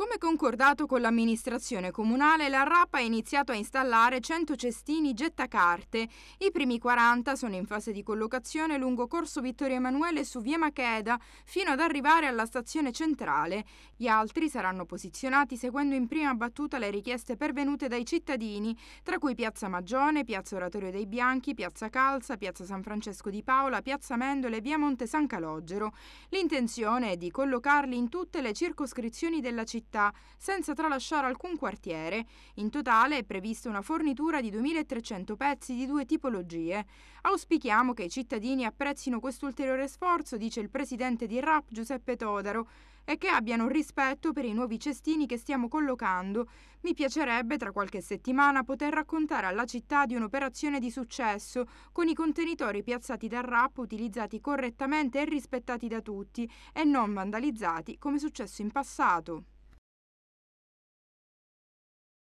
Come concordato con l'amministrazione comunale, la RAP ha iniziato a installare 100 cestini gettacarte. I primi 40 sono in fase di collocazione lungo Corso Vittorio Emanuele su Via Macheda fino ad arrivare alla stazione centrale. Gli altri saranno posizionati seguendo in prima battuta le richieste pervenute dai cittadini, tra cui Piazza Magione, Piazza Oratorio dei Bianchi, Piazza Calza, Piazza San Francesco di Paola, Piazza Mendole e Via Monte San Calogero. L'intenzione è di collocarli in tutte le circoscrizioni della città città, senza tralasciare alcun quartiere. In totale è prevista una fornitura di 2.300 pezzi di due tipologie. Auspichiamo che i cittadini apprezzino quest'ulteriore sforzo, dice il presidente di RAP Giuseppe Todaro, e che abbiano rispetto per i nuovi cestini che stiamo collocando. Mi piacerebbe tra qualche settimana poter raccontare alla città di un'operazione di successo, con i contenitori piazzati dal RAP utilizzati correttamente e rispettati da tutti e non vandalizzati come è successo in passato.